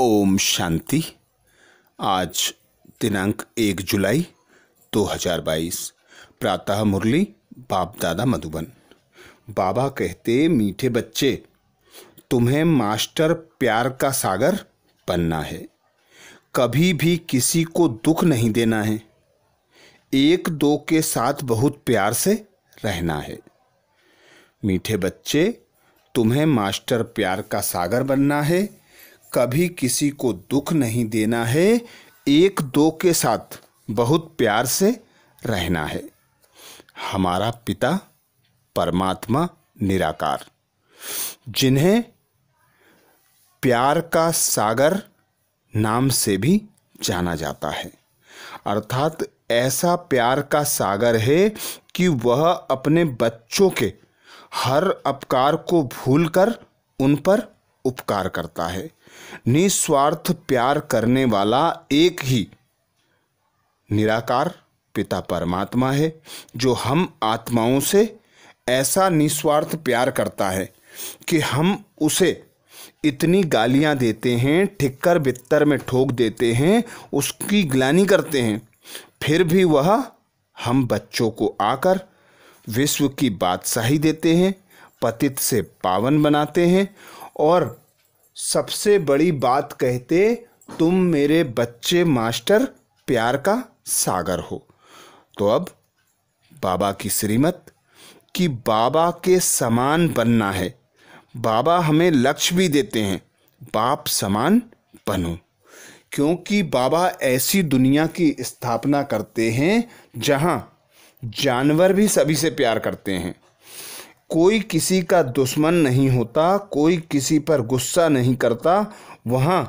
ओम शांति आज दिनांक एक जुलाई 2022 प्रातः मुरली बाप दादा मधुबन बाबा कहते मीठे बच्चे तुम्हें मास्टर प्यार का सागर बनना है कभी भी किसी को दुख नहीं देना है एक दो के साथ बहुत प्यार से रहना है मीठे बच्चे तुम्हें मास्टर प्यार का सागर बनना है कभी किसी को दुख नहीं देना है एक दो के साथ बहुत प्यार से रहना है हमारा पिता परमात्मा निराकार जिन्हें प्यार का सागर नाम से भी जाना जाता है अर्थात ऐसा प्यार का सागर है कि वह अपने बच्चों के हर अपकार को भूलकर उन पर उपकार करता है निस्वार्थ प्यार करने वाला एक ही निराकार पिता परमात्मा है जो हम आत्माओं से ऐसा निस्वार्थ प्यार करता है कि हम उसे इतनी गालियां देते हैं ठिक्कर बित्तर में ठोक देते हैं उसकी ग्लानी करते हैं फिर भी वह हम बच्चों को आकर विश्व की बादशाही देते हैं पतित से पावन बनाते हैं और सबसे बड़ी बात कहते तुम मेरे बच्चे मास्टर प्यार का सागर हो तो अब बाबा की श्रीमत कि बाबा के समान बनना है बाबा हमें लक्ष्य भी देते हैं बाप समान बनो क्योंकि बाबा ऐसी दुनिया की स्थापना करते हैं जहाँ जानवर भी सभी से प्यार करते हैं कोई किसी का दुश्मन नहीं होता कोई किसी पर गुस्सा नहीं करता वहाँ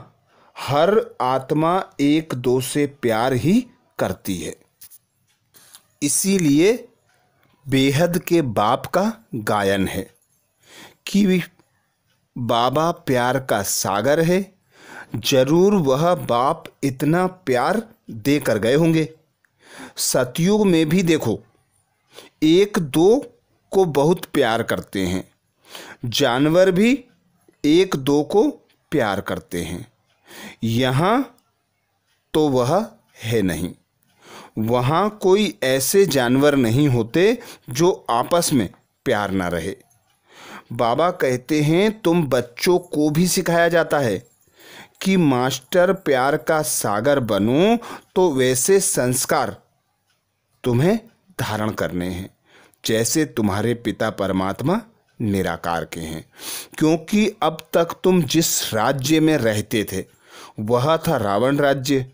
हर आत्मा एक दो से प्यार ही करती है इसीलिए बेहद के बाप का गायन है कि बाबा प्यार का सागर है जरूर वह बाप इतना प्यार दे कर गए होंगे सतयुग में भी देखो एक दो को बहुत प्यार करते हैं जानवर भी एक दो को प्यार करते हैं यहाँ तो वह है नहीं वहाँ कोई ऐसे जानवर नहीं होते जो आपस में प्यार ना रहे बाबा कहते हैं तुम बच्चों को भी सिखाया जाता है कि मास्टर प्यार का सागर बनो तो वैसे संस्कार तुम्हें धारण करने हैं जैसे तुम्हारे पिता परमात्मा निराकार के हैं क्योंकि अब तक तुम जिस राज्य में रहते थे वह था रावण राज्य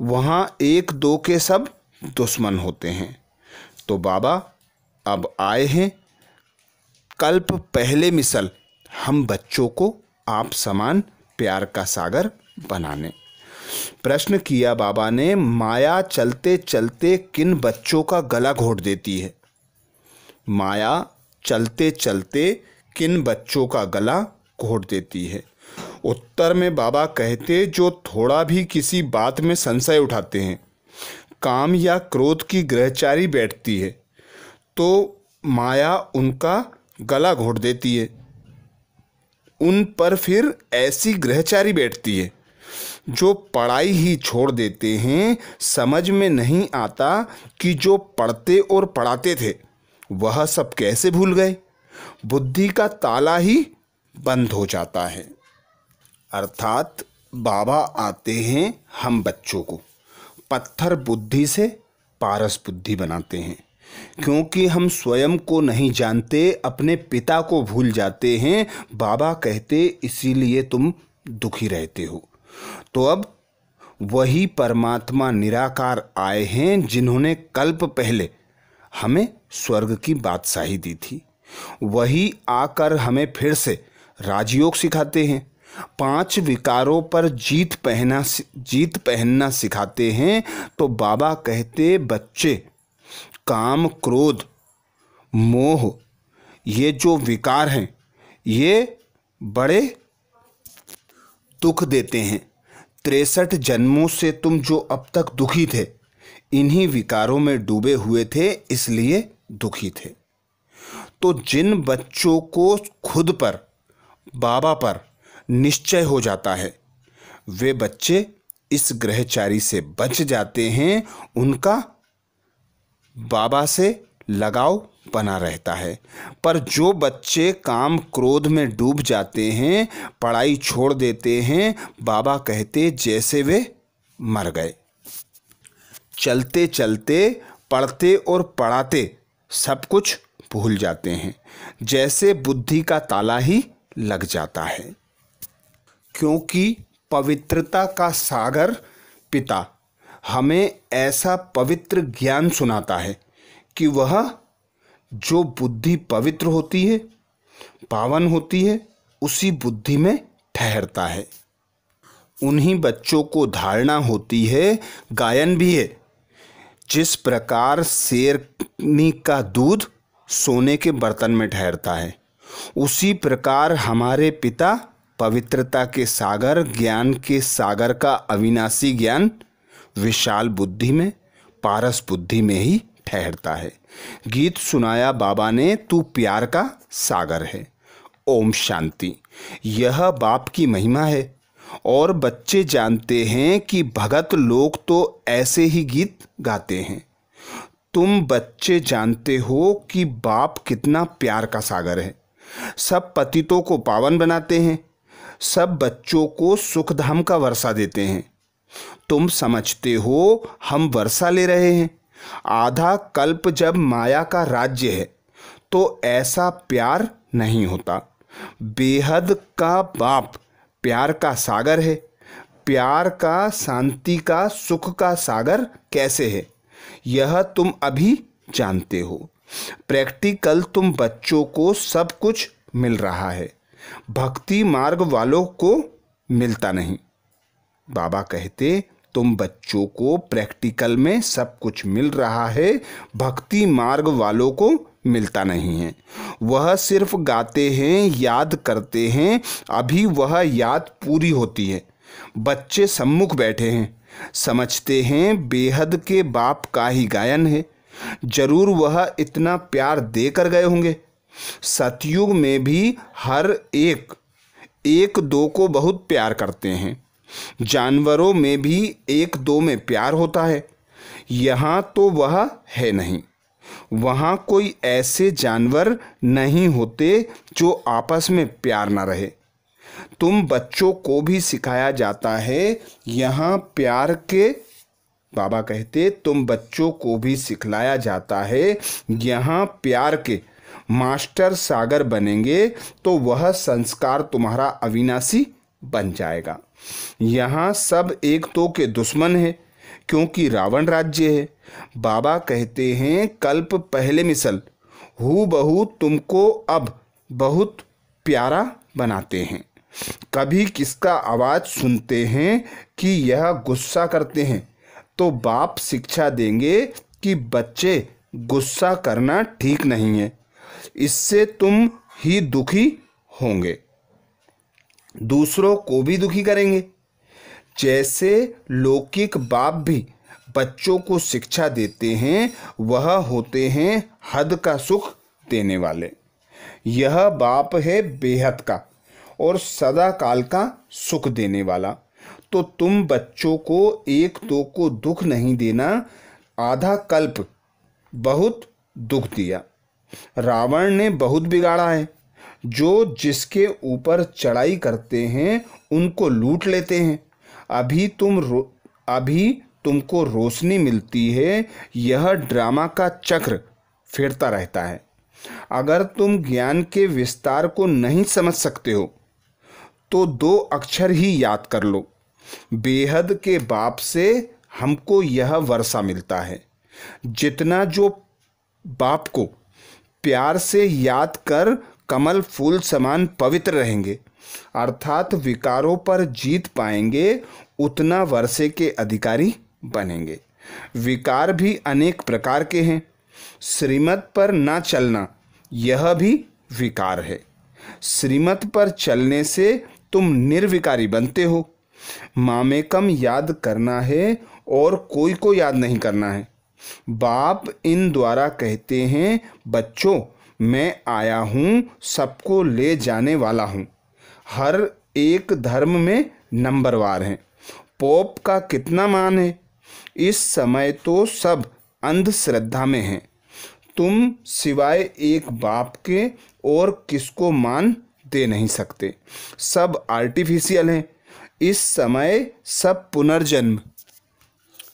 वहाँ एक दो के सब दुश्मन होते हैं तो बाबा अब आए हैं कल्प पहले मिसल हम बच्चों को आप समान प्यार का सागर बनाने प्रश्न किया बाबा ने माया चलते चलते किन बच्चों का गला घोट देती है माया चलते चलते किन बच्चों का गला घोट देती है उत्तर में बाबा कहते जो थोड़ा भी किसी बात में संशय उठाते हैं काम या क्रोध की ग्रहचारी बैठती है तो माया उनका गला घोट देती है उन पर फिर ऐसी ग्रहचारी बैठती है जो पढ़ाई ही छोड़ देते हैं समझ में नहीं आता कि जो पढ़ते और पढ़ाते थे वह सब कैसे भूल गए बुद्धि का ताला ही बंद हो जाता है अर्थात बाबा आते हैं हम बच्चों को पत्थर बुद्धि से पारस बुद्धि बनाते हैं क्योंकि हम स्वयं को नहीं जानते अपने पिता को भूल जाते हैं बाबा कहते इसीलिए तुम दुखी रहते हो तो अब वही परमात्मा निराकार आए हैं जिन्होंने कल्प पहले हमें स्वर्ग की बादशाही दी थी वही आकर हमें फिर से राजयोग सिखाते हैं पांच विकारों पर जीत पहना जीत पहनना सिखाते हैं तो बाबा कहते बच्चे काम क्रोध मोह ये जो विकार हैं ये बड़े दुख देते हैं तिरसठ जन्मों से तुम जो अब तक दुखी थे इन्हीं विकारों में डूबे हुए थे इसलिए दुखी थे तो जिन बच्चों को खुद पर बाबा पर निश्चय हो जाता है वे बच्चे इस ग्रहचारी से बच जाते हैं उनका बाबा से लगाव बना रहता है पर जो बच्चे काम क्रोध में डूब जाते हैं पढ़ाई छोड़ देते हैं बाबा कहते जैसे वे मर गए चलते चलते पढ़ते और पढ़ाते सब कुछ भूल जाते हैं जैसे बुद्धि का ताला ही लग जाता है क्योंकि पवित्रता का सागर पिता हमें ऐसा पवित्र ज्ञान सुनाता है कि वह जो बुद्धि पवित्र होती है पावन होती है उसी बुद्धि में ठहरता है उन्हीं बच्चों को धारणा होती है गायन भी है जिस प्रकार शेरनी का दूध सोने के बर्तन में ठहरता है उसी प्रकार हमारे पिता पवित्रता के सागर ज्ञान के सागर का अविनाशी ज्ञान विशाल बुद्धि में पारस बुद्धि में ही ठहरता है गीत सुनाया बाबा ने तू प्यार का सागर है ओम शांति यह बाप की महिमा है और बच्चे जानते हैं कि भगत लोग तो ऐसे ही गीत गाते हैं तुम बच्चे जानते हो कि बाप कितना प्यार का सागर है सब पतितों को पावन बनाते हैं सब बच्चों को सुखधाम का वर्षा देते हैं तुम समझते हो हम वर्षा ले रहे हैं आधा कल्प जब माया का राज्य है तो ऐसा प्यार नहीं होता बेहद का बाप प्यार का सागर है प्यार का शांति का सुख का सागर कैसे है यह तुम अभी जानते हो प्रैक्टिकल तुम बच्चों को सब कुछ मिल रहा है भक्ति मार्ग वालों को मिलता नहीं बाबा कहते तुम बच्चों को प्रैक्टिकल में सब कुछ मिल रहा है भक्ति मार्ग वालों को मिलता नहीं है वह सिर्फ गाते हैं याद करते हैं अभी वह याद पूरी होती है बच्चे सम्मुख बैठे हैं समझते हैं बेहद के बाप का ही गायन है जरूर वह इतना प्यार दे कर गए होंगे सतयुग में भी हर एक एक दो को बहुत प्यार करते हैं जानवरों में भी एक दो में प्यार होता है यहाँ तो वह है नहीं वहाँ कोई ऐसे जानवर नहीं होते जो आपस में प्यार ना रहे तुम बच्चों को भी सिखाया जाता है यहाँ प्यार के बाबा कहते तुम बच्चों को भी सिखलाया जाता है यहाँ प्यार के मास्टर सागर बनेंगे तो वह संस्कार तुम्हारा अविनाशी बन जाएगा यहाँ सब एक तो के दुश्मन है क्योंकि रावण राज्य है बाबा कहते हैं कल्प पहले मिसल हु बहू तुमको अब बहुत प्यारा बनाते हैं कभी किसका आवाज़ सुनते हैं कि यह गुस्सा करते हैं तो बाप शिक्षा देंगे कि बच्चे गुस्सा करना ठीक नहीं है इससे तुम ही दुखी होंगे दूसरों को भी दुखी करेंगे जैसे लौकिक बाप भी बच्चों को शिक्षा देते हैं वह होते हैं हद का सुख देने वाले यह बाप है बेहद का और सदा काल का सुख देने वाला तो तुम बच्चों को एक दो तो को दुख नहीं देना आधा कल्प बहुत दुख दिया रावण ने बहुत बिगाड़ा है जो जिसके ऊपर चढ़ाई करते हैं उनको लूट लेते हैं अभी तुम रो अभी तुमको रोशनी मिलती है यह ड्रामा का चक्र फिरता रहता है अगर तुम ज्ञान के विस्तार को नहीं समझ सकते हो तो दो अक्षर ही याद कर लो बेहद के बाप से हमको यह वर्षा मिलता है जितना जो बाप को प्यार से याद कर कमल फूल समान पवित्र रहेंगे अर्थात विकारों पर जीत पाएंगे उतना वर्षे के अधिकारी बनेंगे विकार भी अनेक प्रकार के हैं श्रीमत पर ना चलना यह भी विकार है श्रीमत पर चलने से तुम निर्विकारी बनते हो मामेकम याद करना है और कोई को याद नहीं करना है बाप इन द्वारा कहते हैं बच्चों मैं आया हूँ सबको ले जाने वाला हूँ हर एक धर्म में नंबरवार हैं पोप का कितना मान है इस समय तो सब अंधश्रद्धा में हैं तुम सिवाय एक बाप के और किसको मान दे नहीं सकते सब आर्टिफिशियल हैं इस समय सब पुनर्जन्म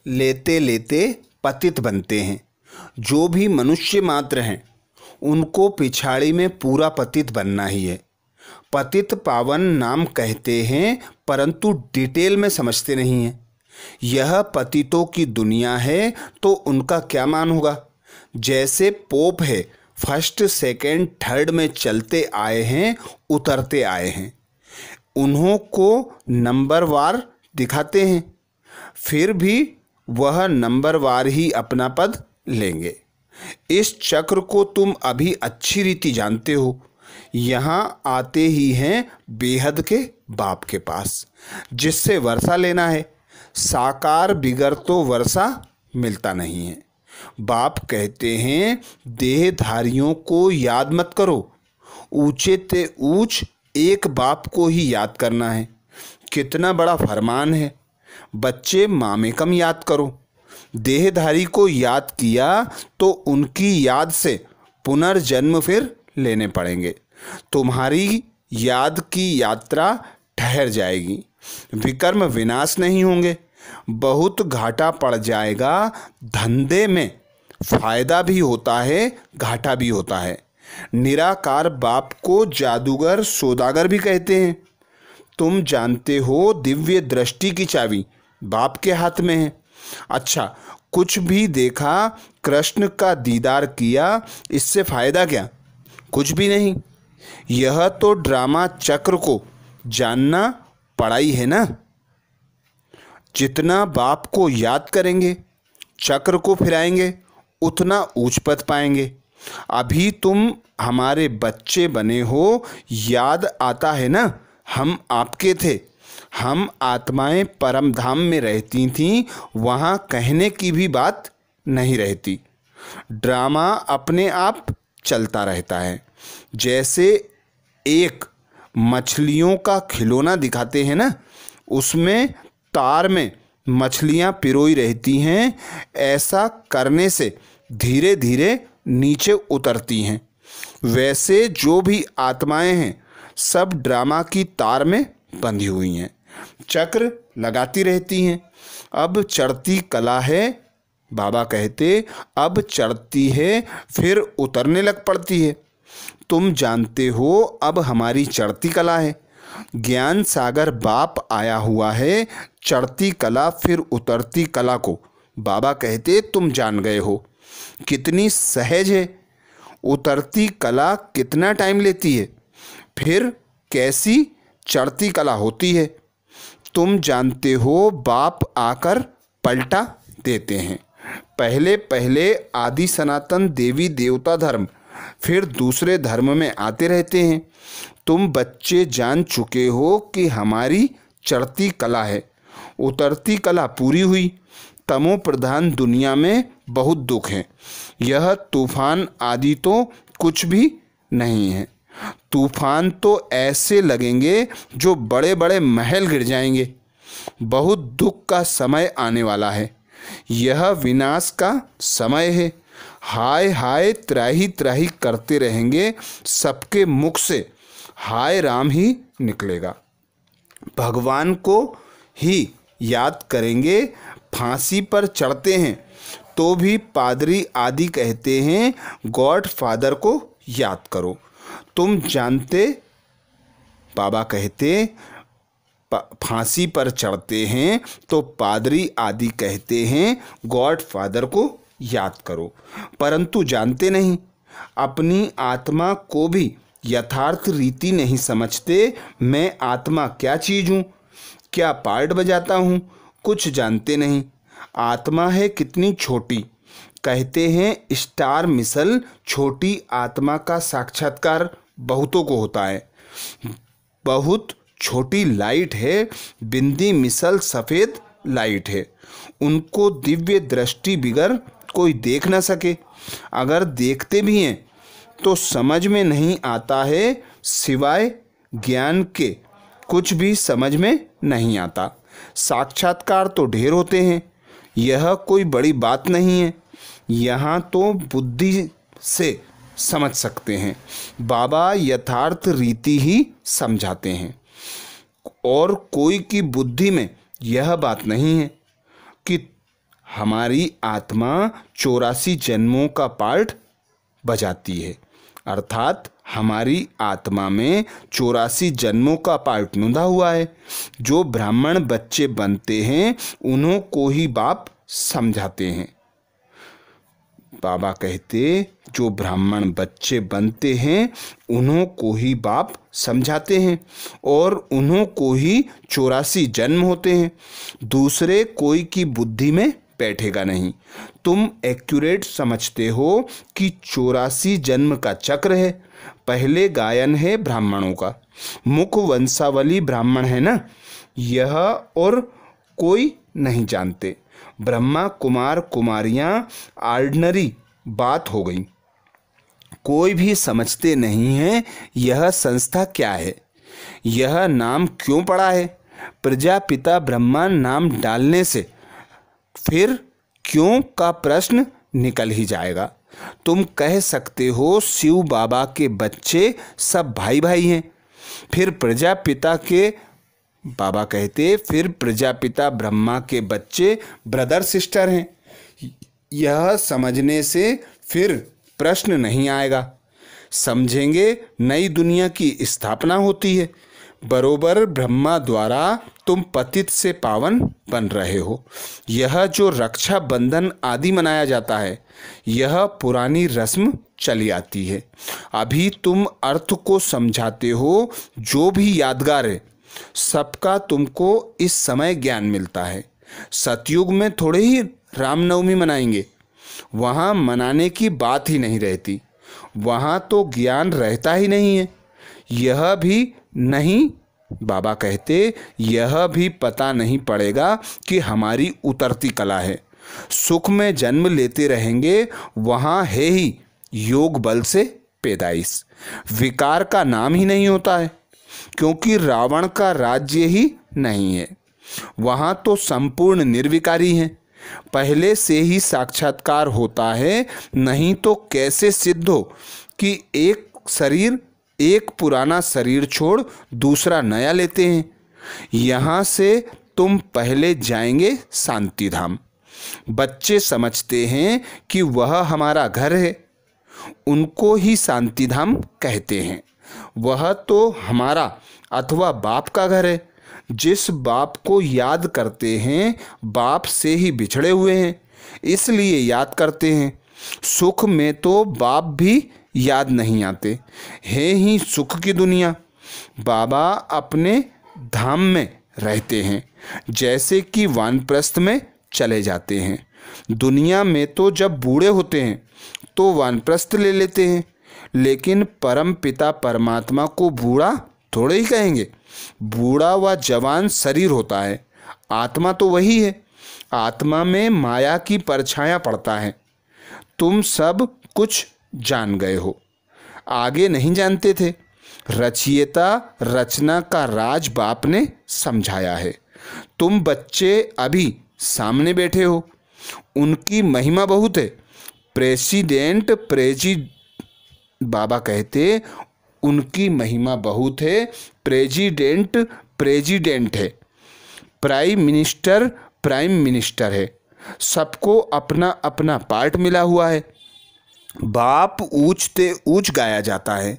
लेते लेते पतित बनते हैं जो भी मनुष्य मात्र हैं उनको पिछाड़ी में पूरा पतित बनना ही है पतित पावन नाम कहते हैं परंतु डिटेल में समझते नहीं हैं यह पतितों की दुनिया है तो उनका क्या मान होगा जैसे पोप है फर्स्ट सेकंड थर्ड में चलते आए हैं उतरते आए हैं उन्हों को वार दिखाते हैं फिर भी वह नंबर वार ही अपना पद लेंगे इस चक्र को तुम अभी अच्छी रीति जानते हो यहाँ आते ही हैं बेहद के बाप के पास जिससे वर्षा लेना है साकार बिगर तो वर्षा मिलता नहीं है बाप कहते हैं देहधारियों को याद मत करो ऊंचे ते ऊंच एक बाप को ही याद करना है कितना बड़ा फरमान है बच्चे मामे कम याद करो देहधारी को याद किया तो उनकी याद से पुनर्जन्म फिर लेने पड़ेंगे तुम्हारी याद की यात्रा ठहर जाएगी विकर्म विनाश नहीं होंगे बहुत घाटा पड़ जाएगा धंधे में फायदा भी होता है घाटा भी होता है निराकार बाप को जादूगर सौदागर भी कहते हैं तुम जानते हो दिव्य दृष्टि की चाबी बाप के हाथ में है अच्छा कुछ भी देखा कृष्ण का दीदार किया इससे फायदा क्या कुछ भी नहीं यह तो ड्रामा चक्र को जानना पढ़ाई है ना जितना बाप को याद करेंगे चक्र को फिराएंगे उतना ऊंच पद पाएंगे अभी तुम हमारे बच्चे बने हो याद आता है ना हम आपके थे हम आत्माएं परम धाम में रहती थीं वहां कहने की भी बात नहीं रहती ड्रामा अपने आप चलता रहता है जैसे एक मछलियों का खिलौना दिखाते हैं ना उसमें तार में मछलियाँ पिरोई रहती हैं ऐसा करने से धीरे धीरे नीचे उतरती हैं वैसे जो भी आत्माएं हैं सब ड्रामा की तार में बंधी हुई हैं चक्र लगाती रहती हैं अब चढ़ती कला है बाबा कहते अब चढ़ती है फिर उतरने लग पड़ती है तुम जानते हो अब हमारी चढ़ती कला है ज्ञान सागर बाप आया हुआ है चढ़ती कला फिर उतरती कला को बाबा कहते तुम जान गए हो कितनी सहज है उतरती कला कितना टाइम लेती है फिर कैसी चढ़ती कला होती है तुम जानते हो बाप आकर पलटा देते हैं पहले पहले आदि सनातन देवी देवता धर्म फिर दूसरे धर्म में आते रहते हैं तुम बच्चे जान चुके हो कि हमारी चढ़ती कला है उतरती कला पूरी हुई तमो प्रधान दुनिया में बहुत दुख है यह तूफान आदि तो कुछ भी नहीं है तूफान तो ऐसे लगेंगे जो बड़े बड़े महल गिर जाएंगे बहुत दुख का समय आने वाला है यह विनाश का समय है हाय हाय त्राही त्राही करते रहेंगे सबके मुख से हाय राम ही निकलेगा भगवान को ही याद करेंगे फांसी पर चढ़ते हैं तो भी पादरी आदि कहते हैं गॉड फादर को याद करो तुम जानते बाबा कहते फांसी पर चढ़ते हैं तो पादरी आदि कहते हैं गॉड फादर को याद करो परंतु जानते नहीं अपनी आत्मा को भी यथार्थ रीति नहीं समझते मैं आत्मा क्या चीज़ हूँ क्या पार्ट बजाता हूँ कुछ जानते नहीं आत्मा है कितनी छोटी कहते हैं स्टार मिसल छोटी आत्मा का साक्षात्कार बहुतों को होता है बहुत छोटी लाइट है बिंदी मिसल सफ़ेद लाइट है उनको दिव्य दृष्टि बिगर कोई देख ना सके अगर देखते भी हैं तो समझ में नहीं आता है सिवाय ज्ञान के कुछ भी समझ में नहीं आता साक्षात्कार तो ढेर होते हैं यह कोई बड़ी बात नहीं है यहाँ तो बुद्धि से समझ सकते हैं बाबा यथार्थ रीति ही समझाते हैं और कोई की बुद्धि में यह बात नहीं है हमारी आत्मा चौरासी जन्मों का पार्ट बजाती है अर्थात हमारी आत्मा में चौरासी जन्मों का पार्ट नुंधा हुआ है जो ब्राह्मण बच्चे बनते हैं उन्हों को ही बाप समझाते हैं बाबा कहते जो ब्राह्मण बच्चे बनते हैं उन्हों को ही बाप समझाते हैं और उन्हों को ही चौरासी जन्म होते हैं दूसरे कोई की बुद्धि में बैठेगा नहीं तुम एक्यूरेट समझते हो कि चौरासी जन्म का चक्र है पहले गायन है ब्राह्मणों का मुख वंशावली ब्राह्मण है ना यह और कोई नहीं जानते ब्रह्मा कुमार कुमारियाँ आर्डनरी बात हो गई कोई भी समझते नहीं है यह संस्था क्या है यह नाम क्यों पड़ा है प्रजापिता ब्रह्मा नाम डालने से फिर क्यों का प्रश्न निकल ही जाएगा तुम कह सकते हो शिव बाबा के बच्चे सब भाई भाई हैं फिर प्रजापिता के बाबा कहते फिर प्रजापिता ब्रह्मा के बच्चे ब्रदर सिस्टर हैं यह समझने से फिर प्रश्न नहीं आएगा समझेंगे नई दुनिया की स्थापना होती है बरोबर ब्रह्मा द्वारा तुम पतित से पावन बन रहे हो यह जो रक्षा बंधन आदि मनाया जाता है यह पुरानी रस्म चली आती है अभी तुम अर्थ को समझाते हो जो भी यादगार है सबका तुमको इस समय ज्ञान मिलता है सतयुग में थोड़े ही रामनवमी मनाएंगे वहाँ मनाने की बात ही नहीं रहती वहाँ तो ज्ञान रहता ही नहीं है यह भी नहीं बाबा कहते यह भी पता नहीं पड़ेगा कि हमारी उतरती कला है सुख में जन्म लेते रहेंगे वहाँ है ही योग बल से पैदाइश विकार का नाम ही नहीं होता है क्योंकि रावण का राज्य ही नहीं है वहाँ तो संपूर्ण निर्विकारी हैं पहले से ही साक्षात्कार होता है नहीं तो कैसे सिद्ध हो कि एक शरीर एक पुराना शरीर छोड़ दूसरा नया लेते हैं यहाँ से तुम पहले जाएंगे शांति धाम बच्चे समझते हैं कि वह हमारा घर है उनको ही शांति धाम कहते हैं वह तो हमारा अथवा बाप का घर है जिस बाप को याद करते हैं बाप से ही बिछड़े हुए हैं इसलिए याद करते हैं सुख में तो बाप भी याद नहीं आते है ही सुख की दुनिया बाबा अपने धाम में रहते हैं जैसे कि वानप्रस्थ में चले जाते हैं दुनिया में तो जब बूढ़े होते हैं तो वानप्रस्थ ले लेते हैं लेकिन परम पिता परमात्मा को बूढ़ा थोड़े ही कहेंगे बूढ़ा व जवान शरीर होता है आत्मा तो वही है आत्मा में माया की परछाया पड़ता है तुम सब कुछ जान गए हो आगे नहीं जानते थे रचियता रचना का राज बाप ने समझाया है तुम बच्चे अभी सामने बैठे हो उनकी महिमा बहुत है प्रेसिडेंट प्रेजी बाबा कहते उनकी महिमा बहुत है प्रेजिडेंट प्रेजिडेंट है प्राइम मिनिस्टर प्राइम मिनिस्टर है सबको अपना अपना पार्ट मिला हुआ है बाप ऊंच ते ऊंच गाया जाता है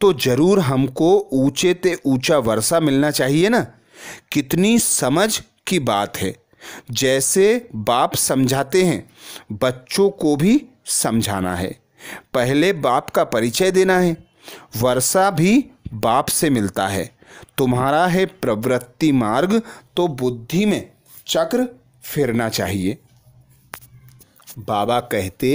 तो जरूर हमको ऊंचे ते ऊंचा वर्षा मिलना चाहिए ना कितनी समझ की बात है जैसे बाप समझाते हैं बच्चों को भी समझाना है पहले बाप का परिचय देना है वर्षा भी बाप से मिलता है तुम्हारा है प्रवृत्ति मार्ग तो बुद्धि में चक्र फिरना चाहिए बाबा कहते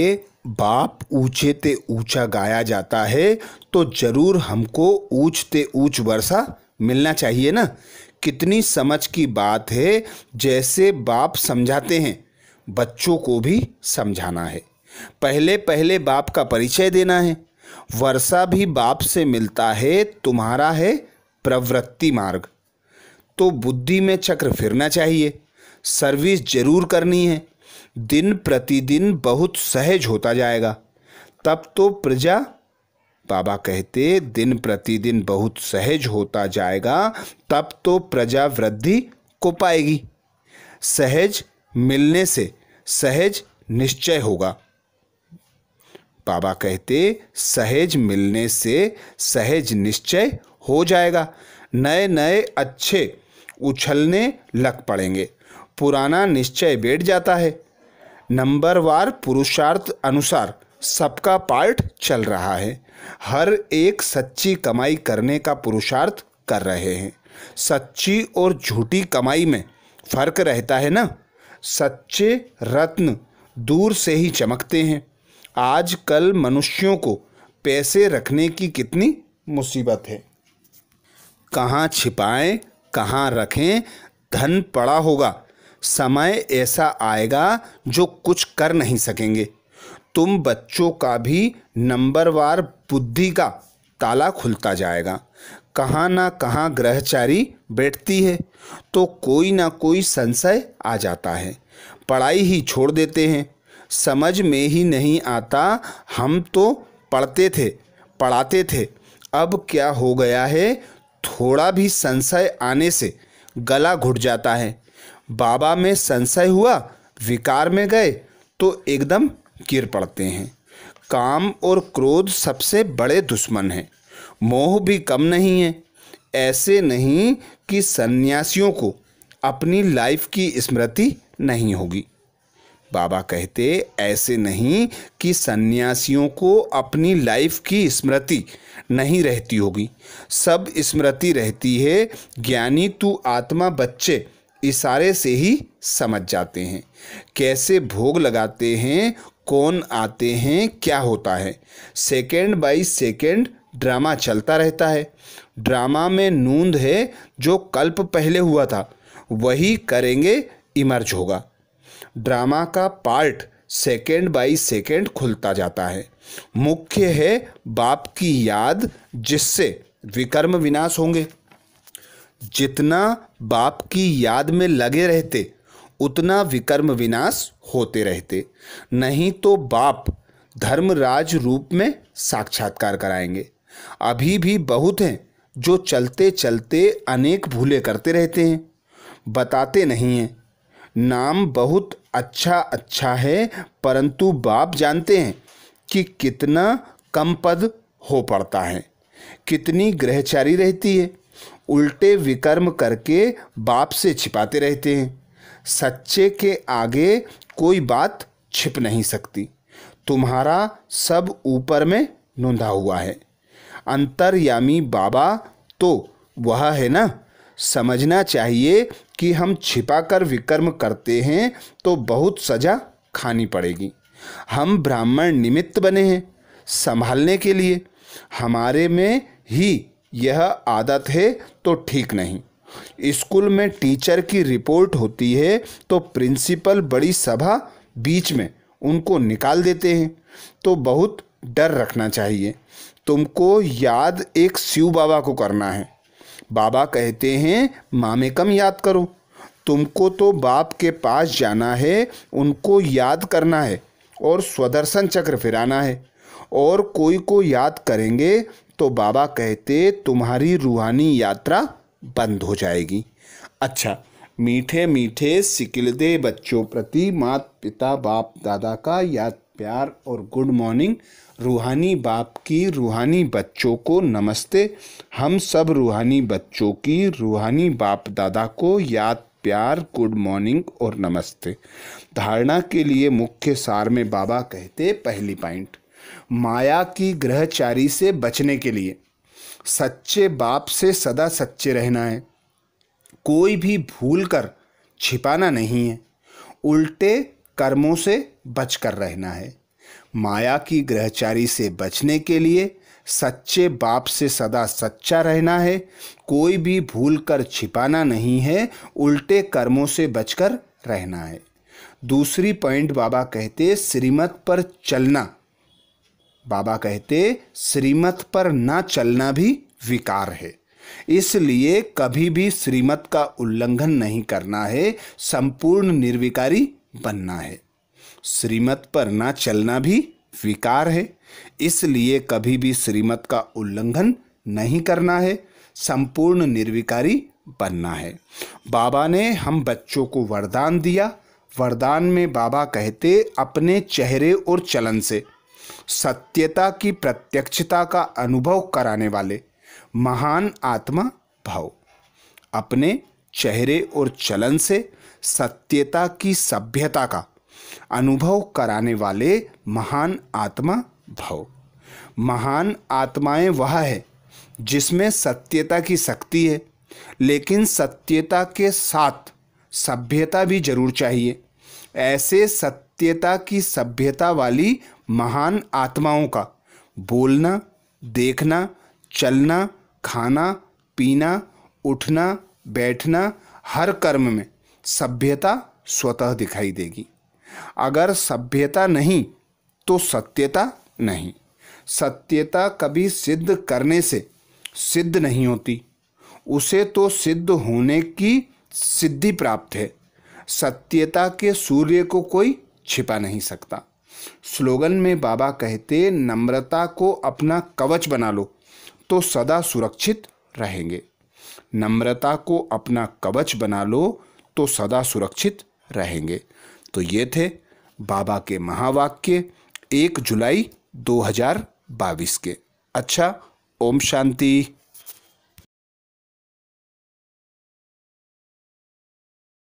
बाप ऊंचे ते ऊंचा गाया जाता है तो ज़रूर हमको ऊंच ते ऊंच वर्षा मिलना चाहिए ना कितनी समझ की बात है जैसे बाप समझाते हैं बच्चों को भी समझाना है पहले पहले बाप का परिचय देना है वर्षा भी बाप से मिलता है तुम्हारा है प्रवृत्ति मार्ग तो बुद्धि में चक्र फिरना चाहिए सर्विस जरूर करनी है दिन प्रतिदिन बहुत सहज होता जाएगा तब तो प्रजा बाबा कहते दिन प्रतिदिन बहुत सहज होता जाएगा तब तो प्रजा वृद्धि को पाएगी सहज मिलने से सहज निश्चय होगा बाबा कहते सहज मिलने से सहज निश्चय हो जाएगा नए नए अच्छे उछलने लग पड़ेंगे पुराना निश्चय बैठ जाता है नंबर वार पुरुषार्थ अनुसार सबका पार्ट चल रहा है हर एक सच्ची कमाई करने का पुरुषार्थ कर रहे हैं सच्ची और झूठी कमाई में फर्क रहता है ना सच्चे रत्न दूर से ही चमकते हैं आज कल मनुष्यों को पैसे रखने की कितनी मुसीबत है कहाँ छिपाएं कहाँ रखें धन पड़ा होगा समय ऐसा आएगा जो कुछ कर नहीं सकेंगे तुम बच्चों का भी नंबरवार बुद्धि का ताला खुलता जाएगा कहाँ ना कहाँ ग्रहचारी बैठती है तो कोई ना कोई संशय आ जाता है पढ़ाई ही छोड़ देते हैं समझ में ही नहीं आता हम तो पढ़ते थे पढ़ाते थे अब क्या हो गया है थोड़ा भी संशय आने से गला घुट जाता है बाबा में संशय हुआ विकार में गए तो एकदम गिर पड़ते हैं काम और क्रोध सबसे बड़े दुश्मन हैं मोह भी कम नहीं है ऐसे नहीं कि सन्यासियों को अपनी लाइफ की स्मृति नहीं होगी बाबा कहते ऐसे नहीं कि सन्यासियों को अपनी लाइफ की स्मृति नहीं रहती होगी सब स्मृति रहती है ज्ञानी तू आत्मा बच्चे इशारे से ही समझ जाते हैं कैसे भोग लगाते हैं कौन आते हैं क्या होता है सेकेंड बाई सेकेंड ड्रामा चलता रहता है ड्रामा में नूंद है जो कल्प पहले हुआ था वही करेंगे इमर्ज होगा ड्रामा का पार्ट सेकेंड बाई सेकेंड खुलता जाता है मुख्य है बाप की याद जिससे विकर्म विनाश होंगे जितना बाप की याद में लगे रहते उतना विकर्म विनाश होते रहते नहीं तो बाप धर्मराज रूप में साक्षात्कार कराएंगे अभी भी बहुत हैं जो चलते चलते अनेक भूले करते रहते हैं बताते नहीं हैं नाम बहुत अच्छा अच्छा है परंतु बाप जानते हैं कि कितना कम पद हो पड़ता है कितनी ग्रहचारी रहती है उल्टे विकर्म करके बाप से छिपाते रहते हैं सच्चे के आगे कोई बात छिप नहीं सकती तुम्हारा सब ऊपर में नुंधा हुआ है अंतर्यामी बाबा तो वह है ना समझना चाहिए कि हम छिपाकर विकर्म करते हैं तो बहुत सजा खानी पड़ेगी हम ब्राह्मण निमित्त बने हैं संभालने के लिए हमारे में ही यह आदत है तो ठीक नहीं स्कूल में टीचर की रिपोर्ट होती है तो प्रिंसिपल बड़ी सभा बीच में उनको निकाल देते हैं तो बहुत डर रखना चाहिए तुमको याद एक शिव बाबा को करना है बाबा कहते हैं मामे कम याद करो तुमको तो बाप के पास जाना है उनको याद करना है और स्वदर्शन चक्र फिराना है और कोई को याद करेंगे तो बाबा कहते तुम्हारी रूहानी यात्रा बंद हो जाएगी अच्छा मीठे मीठे सिकलदे बच्चों प्रति मात पिता बाप दादा का याद प्यार और गुड मॉर्निंग रूहानी बाप की रूहानी बच्चों को नमस्ते हम सब रूहानी बच्चों की रूहानी बाप दादा को याद प्यार गुड मॉर्निंग और नमस्ते धारणा के लिए मुख्य सार में बाबा कहते पहली पॉइंट माया की ग्रहचारी से बचने के लिए सच्चे बाप से सदा सच्चे रहना है कोई भी भूल कर छिपाना नहीं है उल्टे कर्मों से बच कर रहना है माया की ग्रहचारी से बचने के लिए सच्चे बाप से सदा सच्चा रहना है कोई भी भूल कर छिपाना नहीं है उल्टे कर्मों से बचकर रहना है दूसरी पॉइंट बाबा कहते श्रीमत पर चलना बाबा कहते श्रीमत पर ना चलना भी विकार है इसलिए कभी भी श्रीमत का उल्लंघन नहीं करना है संपूर्ण निर्विकारी बनना है श्रीमत पर ना चलना भी विकार है इसलिए कभी भी श्रीमत का उल्लंघन नहीं करना है संपूर्ण निर्विकारी बनना है बाबा ने हम बच्चों को वरदान दिया वरदान में बाबा कहते अपने चेहरे और चलन से सत्यता की प्रत्यक्षता का अनुभव कराने वाले महान आत्मा भाव अपने चेहरे और चलन से सत्यता की सभ्यता का अनुभव कराने वाले महान आत्मा भाव महान आत्माएं वह है जिसमें सत्यता की शक्ति है लेकिन सत्यता के साथ सभ्यता भी जरूर चाहिए ऐसे सत्यता की सभ्यता वाली महान आत्माओं का बोलना देखना चलना खाना पीना उठना बैठना हर कर्म में सभ्यता स्वतः दिखाई देगी अगर सभ्यता नहीं तो सत्यता नहीं सत्यता कभी सिद्ध करने से सिद्ध नहीं होती उसे तो सिद्ध होने की सिद्धि प्राप्त है सत्यता के सूर्य को कोई छिपा नहीं सकता स्लोगन में बाबा कहते नम्रता को अपना कवच बना लो तो सदा सुरक्षित रहेंगे नम्रता को अपना कवच बना लो तो सदा सुरक्षित रहेंगे तो ये थे बाबा के महावाक्य एक जुलाई 2022 के अच्छा ओम शांति